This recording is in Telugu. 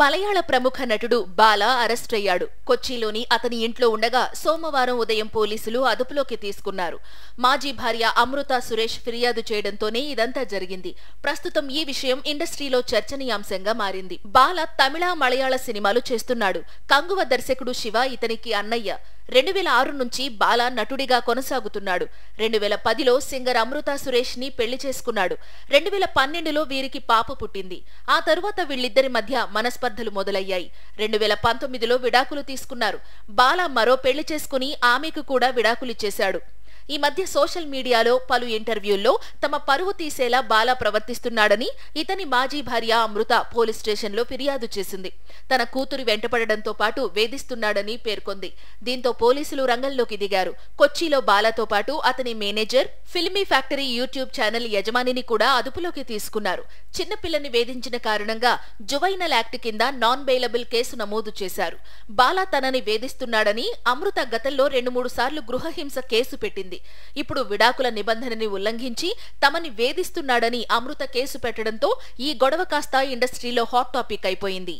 మలయాళ ప్రముఖ నటుడు బాల అరెస్ట్ అయ్యాడు కొచ్చిలోని అతని ఇంట్లో ఉండగా సోమవారం ఉదయం పోలీసులు అదుపులోకి తీసుకున్నారు మాజీ భార్య అమృత సురేష్ ఫిర్యాదు చేయడంతోనే ఇదంతా జరిగింది ప్రస్తుతం ఈ విషయం ఇండస్ట్రీలో చర్చనీయాంశంగా మారింది బాల తమిళ మలయాళ సినిమాలు చేస్తున్నాడు కంగువ దర్శకుడు శివ ఇతనికి అన్నయ్య రెండు వేల ఆరు నుంచి బాల నటుడిగా కొనసాగుతున్నాడు రెండు వేల పదిలో సింగర్ అమృత సురేష్ ని పెళ్లి చేసుకున్నాడు రెండు వేల పన్నెండులో వీరికి పాప పుట్టింది ఆ తరువాత వీళ్ళిద్దరి మధ్య మనసు స్పర్ధలు మొదలయ్యాయి రెండు వేల పంతొమ్మిదిలో విడాకులు తీసుకున్నారు బాల మరో పెళ్లి చేసుకుని ఆమెకు కూడా విడాకులిచ్చేశాడు ఈ మధ్య సోషల్ మీడియాలో పలు ఇంటర్వ్యూల్లో తమ పరువు తీసేలా బాలా ప్రవర్తిస్తున్నాడని ఇతని మాజీ భార్య అమృత పోలీస్ స్టేషన్లో ఫిర్యాదు చేసింది తన కూతురు వెంటపడడంతో పాటు వేధిస్తున్నాడని పేర్కొంది దీంతో పోలీసులు రంగంలోకి దిగారు కొచ్చిలో బాలాతో పాటు అతని manager filmy factory YouTube channel యజమానిని కూడా అదుపులోకి తీసుకున్నారు చిన్నపిల్లని వేధించిన కారణంగా జువైనల్ యాక్ట్ కింద నాన్ బెయిలబుల్ కేసు నమోదు చేశారు బాలా తనని వేధిస్తున్నాడని అమృత గతంలో రెండు మూడు సార్లు గృహహింస కేసు పెట్టింది ఉండేది ఇప్పుడు విడాకుల నిబంధనని ఉల్లంఘించి తమని వేధిస్తున్నాడని అమృత కేసు పెట్టడంతో ఈ గొడవ కాస్త ఇండస్ట్రీలో హాట్ టాపిక్ అయిపోయింది